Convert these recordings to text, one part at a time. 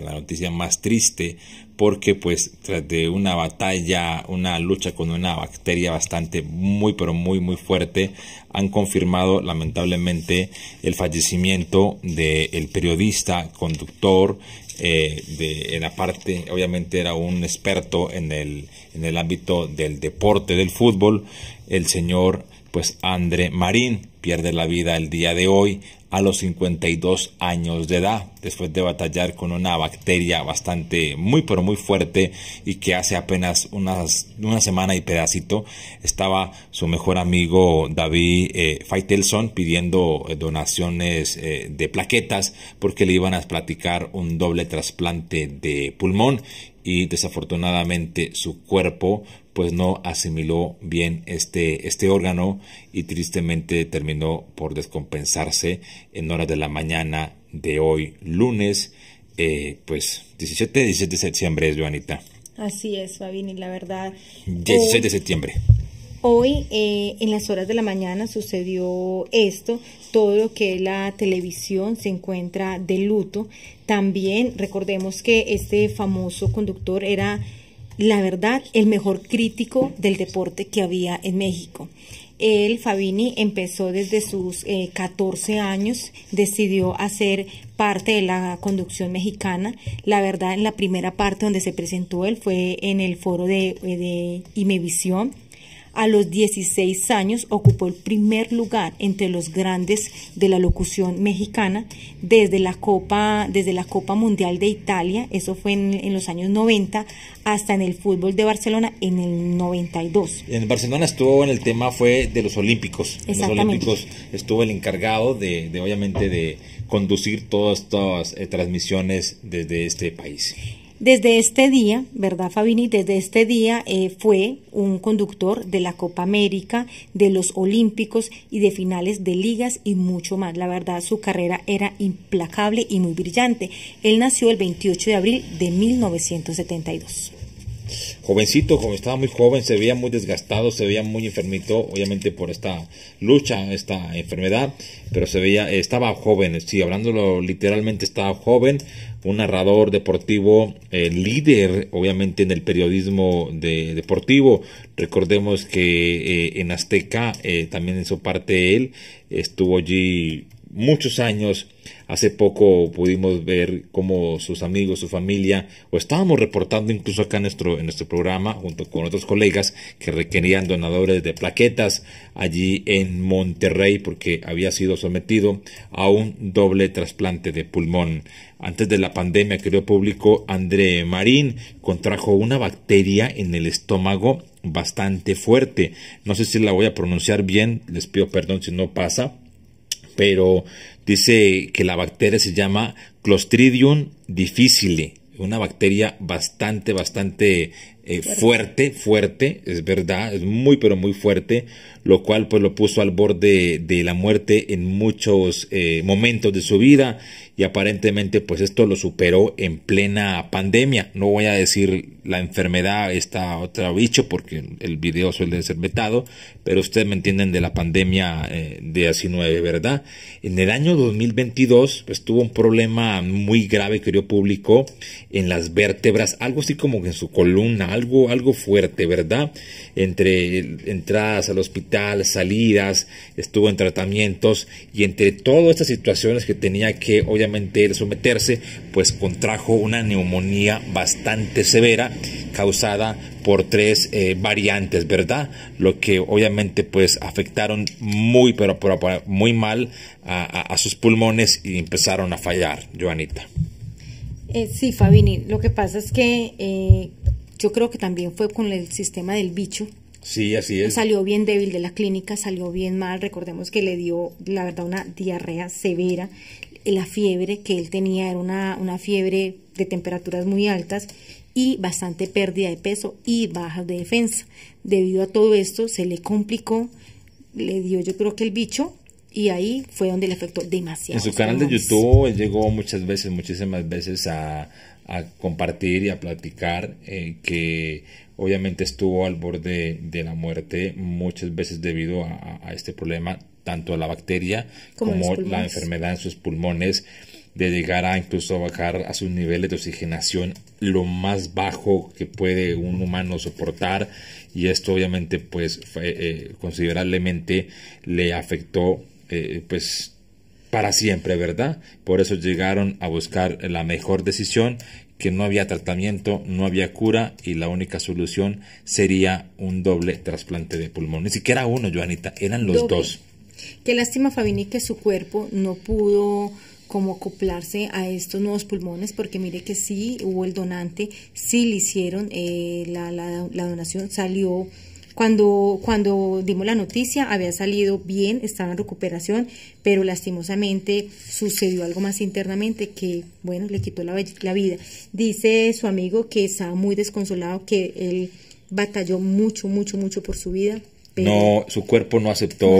la noticia más triste porque pues tras de una batalla, una lucha con una bacteria bastante muy pero muy muy fuerte, han confirmado lamentablemente el fallecimiento del periodista, conductor, eh, de, en la parte, obviamente era un experto en el, en el ámbito del deporte, del fútbol, el señor pues André Marín pierde la vida el día de hoy a los 52 años de edad, después de batallar con una bacteria bastante, muy pero muy fuerte y que hace apenas unas, una semana y pedacito estaba su mejor amigo David eh, Faitelson pidiendo eh, donaciones eh, de plaquetas porque le iban a platicar un doble trasplante de pulmón y desafortunadamente su cuerpo pues no asimiló bien este, este órgano y tristemente terminó por descompensarse en horas de la mañana de hoy lunes eh, pues 17 17 de septiembre es Joanita así es Fabini la verdad 16 de eh, septiembre Hoy eh, en las horas de la mañana sucedió esto, todo lo que la televisión se encuentra de luto. También recordemos que este famoso conductor era, la verdad, el mejor crítico del deporte que había en México. Él, Fabini, empezó desde sus 14 eh, años, decidió hacer parte de la conducción mexicana. La verdad, en la primera parte donde se presentó él fue en el foro de, eh, de Imevisión a los 16 años ocupó el primer lugar entre los grandes de la locución mexicana desde la Copa, desde la Copa Mundial de Italia, eso fue en, los años 90, hasta en el fútbol de Barcelona en el 92. En Barcelona estuvo en el tema fue de los Olímpicos. los Olímpicos estuvo el encargado de, obviamente de conducir todas estas eh, transmisiones desde este país. Desde este día, ¿verdad, Fabini? Desde este día eh, fue un conductor de la Copa América, de los Olímpicos y de finales de ligas y mucho más. La verdad, su carrera era implacable y muy brillante. Él nació el 28 de abril de 1972 jovencito, como estaba muy joven, se veía muy desgastado, se veía muy enfermito, obviamente por esta lucha, esta enfermedad, pero se veía, estaba joven, sí, hablándolo literalmente, estaba joven, un narrador deportivo eh, líder, obviamente, en el periodismo de, deportivo. Recordemos que eh, en Azteca, eh, también en su parte él, estuvo allí muchos años. Hace poco pudimos ver cómo sus amigos, su familia, o estábamos reportando incluso acá en nuestro, en nuestro programa, junto con otros colegas que requerían donadores de plaquetas allí en Monterrey, porque había sido sometido a un doble trasplante de pulmón. Antes de la pandemia, querido público, André Marín contrajo una bacteria en el estómago bastante fuerte. No sé si la voy a pronunciar bien, les pido perdón si no pasa, pero dice que la bacteria se llama Clostridium difficile, una bacteria bastante, bastante eh, fuerte, fuerte, es verdad, es muy pero muy fuerte, lo cual pues lo puso al borde de la muerte en muchos eh, momentos de su vida y aparentemente pues esto lo superó en plena pandemia. No voy a decir la enfermedad, esta otra bicho, porque el video suele ser vetado, pero ustedes me entienden de la pandemia eh, De de nueve, ¿verdad? En el año 2022 pues tuvo un problema muy grave que dio público en las vértebras, algo así como en su columna, algo, algo fuerte, ¿verdad? Entre entradas al hospital, salidas, estuvo en tratamientos y entre todas estas situaciones que tenía que obviamente someterse, pues contrajo una neumonía bastante severa causada por tres eh, variantes, ¿verdad? Lo que obviamente pues afectaron muy, pero, muy mal a, sus pulmones y empezaron a fallar, Joanita. Eh, sí, Fabini, lo que pasa es que eh, yo creo que también fue con el sistema del bicho. Sí, así es. Salió bien débil de la clínica, salió bien mal. Recordemos que le dio, la verdad, una diarrea severa. La fiebre que él tenía era una, una fiebre de temperaturas muy altas y bastante pérdida de peso y bajas de defensa. Debido a todo esto, se le complicó, le dio yo creo que el bicho y ahí fue donde le afectó demasiado. En su canal de YouTube él llegó muchas veces, muchísimas veces a, a compartir y a platicar, eh, que obviamente estuvo al borde de la muerte muchas veces debido a, este problema, tanto a la bacteria como, la enfermedad en sus pulmones, de llegar a incluso bajar a sus niveles de oxigenación lo más bajo que puede un humano soportar y esto obviamente pues eh, considerablemente le afectó eh, pues para siempre, ¿verdad? Por eso llegaron a buscar la mejor decisión, que no había tratamiento, no había cura y la única solución sería un doble trasplante de pulmón. Ni siquiera uno, Joanita, eran los dos. Qué lástima, Fabini, que su cuerpo no pudo como acoplarse a estos nuevos pulmones, porque mire que sí hubo el donante, sí le hicieron eh, la, la donación, salió cuando, cuando dimos la noticia, había salido bien, estaba en recuperación, pero lastimosamente sucedió algo más internamente que, bueno, le quitó la, vida. Dice su amigo que estaba muy desconsolado, que él batalló mucho, mucho, mucho por su vida, no, su cuerpo no aceptó,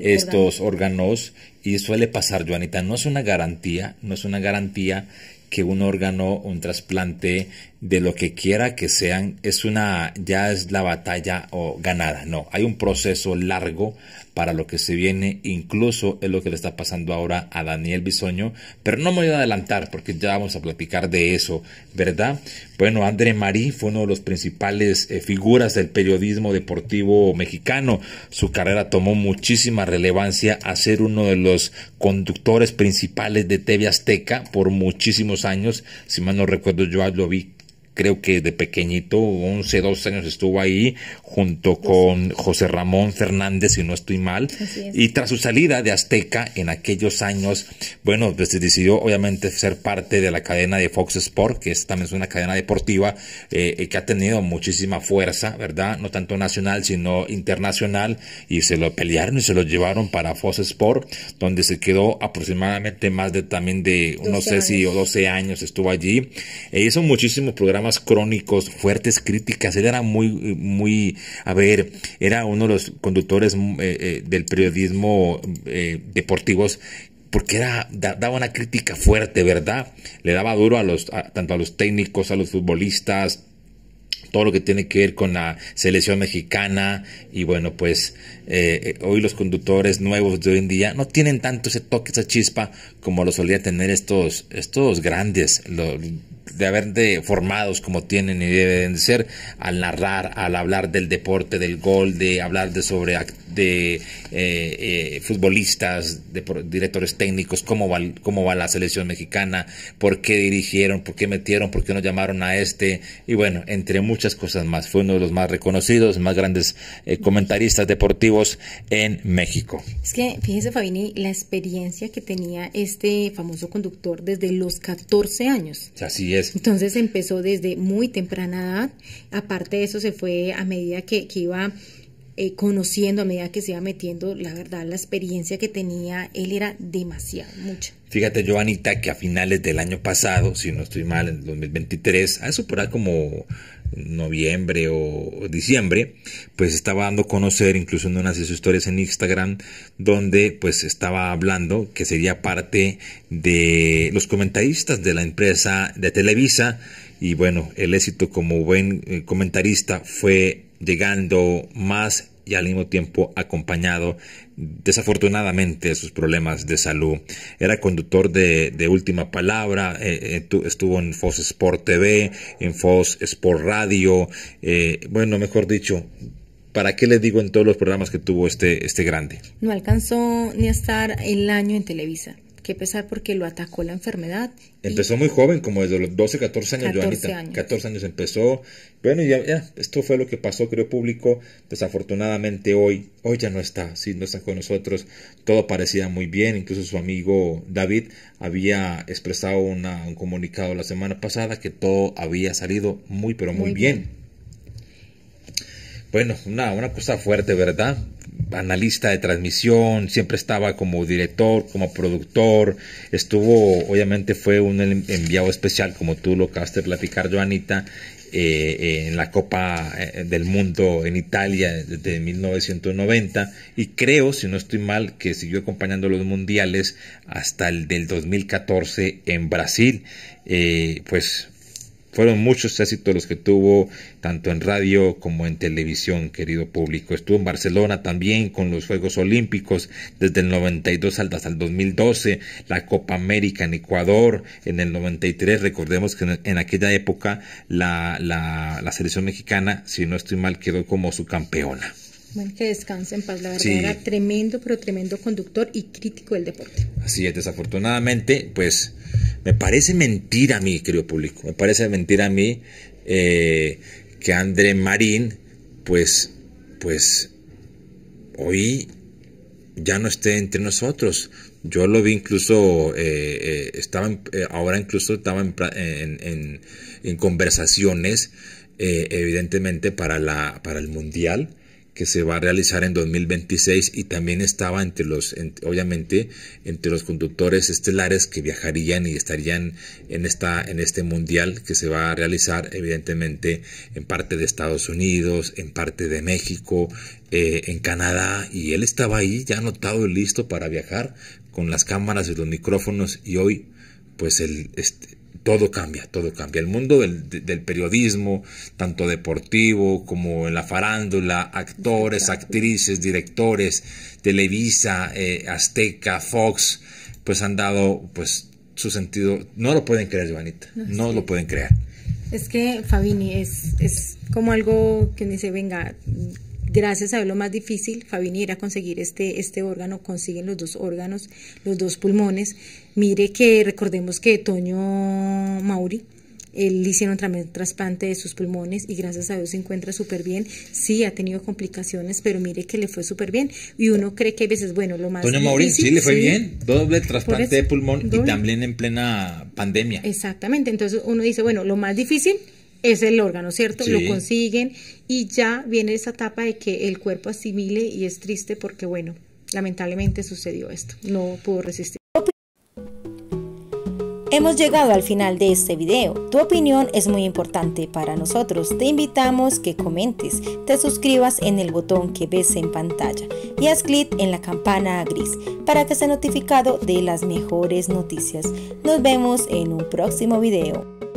estos órganos. órganos y suele pasar, Joanita, no es una garantía, no es una garantía que un órgano, un trasplante, de lo que quiera que sean, es una, ya es la batalla o ganada. No, hay un proceso largo, para lo que se viene, incluso es lo que le está pasando ahora a Daniel Bisoño, pero no me voy a adelantar porque ya vamos a platicar de eso, ¿verdad? Bueno, André Marí fue uno de los principales eh, figuras del periodismo deportivo mexicano. Su carrera tomó muchísima relevancia a ser uno de los conductores principales de TV Azteca por muchísimos años. Si mal no recuerdo, yo lo vi creo que de pequeñito, 11, 12 años estuvo ahí junto con José Ramón Fernández, si no estoy mal. Y tras su salida de Azteca en aquellos años, bueno, pues decidió obviamente ser parte de la cadena de Fox Sport, que es, también es una cadena deportiva eh, eh, que ha tenido muchísima fuerza, ¿verdad? No tanto nacional, sino internacional. Y se lo pelearon y se lo llevaron para Fox Sport, donde se quedó aproximadamente más de también de, no sé si o 12 años estuvo allí. E hizo muchísimos programas crónicos, fuertes críticas. Él era muy, muy, a ver, era uno de los conductores mm, eh, eh, del periodismo eh, deportivos porque era, daba una crítica fuerte, ¿verdad? Le daba duro a los, tanto a los técnicos, a los futbolistas, todo lo que tiene que ver con la selección mexicana y bueno, pues eh, eh, hoy los conductores nuevos de hoy en día no tienen tanto ese toque, esa chispa como lo solía tener estos, estos grandes, de haber de formados como tienen y deben ser al narrar, al hablar del deporte, del gol, de hablar de sobre de eh, futbolistas, de directores técnicos, cómo va, cómo va la selección mexicana, por qué dirigieron, por qué metieron, por qué no llamaron a este y bueno, entre muchos muchas cosas más. Fue uno de los más reconocidos, más grandes eh, comentaristas deportivos en México. Es que, fíjense, Fabini, la experiencia que tenía este famoso conductor desde los 14 años. Así es. Entonces empezó desde muy temprana edad. Aparte de eso, se fue a medida que, iba eh, conociendo a medida que se iba metiendo, la verdad, la experiencia que tenía, él era demasiado, mucha. Fíjate, Joanita, que a finales del año pasado, si no estoy mal, en 2023, a eso por ahí como noviembre o diciembre, pues estaba dando a conocer, incluso en unas de sus historias en Instagram, donde pues estaba hablando que sería parte de los comentaristas de la empresa de Televisa y bueno, el éxito como buen eh, comentarista fue llegando más y al mismo tiempo acompañado desafortunadamente de sus problemas de salud. Era conductor de, Última Palabra, eh, eh, estuvo en Fox Sport TV, en Fox Sport Radio, eh, bueno, mejor dicho, ¿Para qué le digo en todos los programas que tuvo este, este grande? No alcanzó ni a estar el año en Televisa. Qué pesar porque lo atacó la enfermedad. Empezó muy joven, como desde los 12, 14 años, 14 Joanita. Años. 14 años empezó. Bueno, ya, ya, esto fue lo que pasó, creo, público. Desafortunadamente hoy, hoy ya no está, sí, no está con nosotros. Todo parecía muy bien, incluso su amigo David había expresado una, un comunicado la semana pasada que todo había salido muy, pero muy, bien. Bueno, una cosa fuerte, ¿verdad? analista de transmisión, siempre estaba como director, como productor, estuvo, obviamente fue un enviado especial, como tú lo acabaste de platicar, Joanita, eh, eh, en la Copa eh, del Mundo en Italia de 1990 y creo, si no estoy mal, que siguió acompañando los mundiales hasta el del 2014 en Brasil. pues fueron muchos éxitos los que tuvo, tanto en radio como en televisión, querido público. Estuvo en Barcelona también con los Juegos Olímpicos desde el 92 hasta el 2012, la Copa América en Ecuador en el 93. Recordemos que en aquella época la, la, la selección mexicana, si no estoy mal, quedó como su campeona. Bueno, que descanse en paz, la verdad era tremendo, pero tremendo conductor y crítico del deporte. Así es, desafortunadamente, pues me parece mentira a mí, querido público, me parece mentira a mí eh, que André Marín, pues, pues, hoy ya no esté entre nosotros. Yo lo vi incluso, eh, eh, ahora incluso estaba en, en conversaciones, evidentemente, para, la, para el Mundial que se va a realizar en 2026 y también estaba entre los, obviamente, entre los conductores estelares que viajarían y estarían en, esta, en este mundial que se va a realizar evidentemente en parte de Estados Unidos, en parte de México, eh, en Canadá y él estaba ahí ya anotado y listo para viajar con las cámaras y los micrófonos y hoy pues el... Este, todo cambia, todo cambia. El mundo del, periodismo, tanto deportivo como en la farándula, actores, actrices, directores, Televisa, eh, Azteca, Fox, pues han dado pues su sentido. No lo pueden creer, Juanita. no lo pueden creer. Es que Fabini es, es como algo que dice, venga, gracias a Dios lo más difícil, Fabini, a conseguir este, este órgano, consiguen los dos órganos, los dos pulmones. Mire que recordemos que Toño Mauri, él hicieron un trasplante de sus pulmones y gracias a Dios se encuentra súper bien. Sí, ha tenido complicaciones, pero mire que le fue súper bien. Y uno cree que a veces, bueno, lo más. difícil... Toño Mauri, sí, le fue bien. Doble trasplante de pulmón y también en plena pandemia. Exactamente. Entonces uno dice, bueno, lo más difícil es el órgano, ¿cierto? Lo consiguen y ya viene esa etapa de que el cuerpo asimile y es triste porque, bueno, lamentablemente sucedió esto, no pudo resistir. Hemos llegado al final de este video. Tu opinión es muy importante para nosotros. Te invitamos que comentes, te suscribas en el botón que ves en pantalla y haz clic en la campana gris para que sea notificado de las mejores noticias. Nos vemos en un próximo video.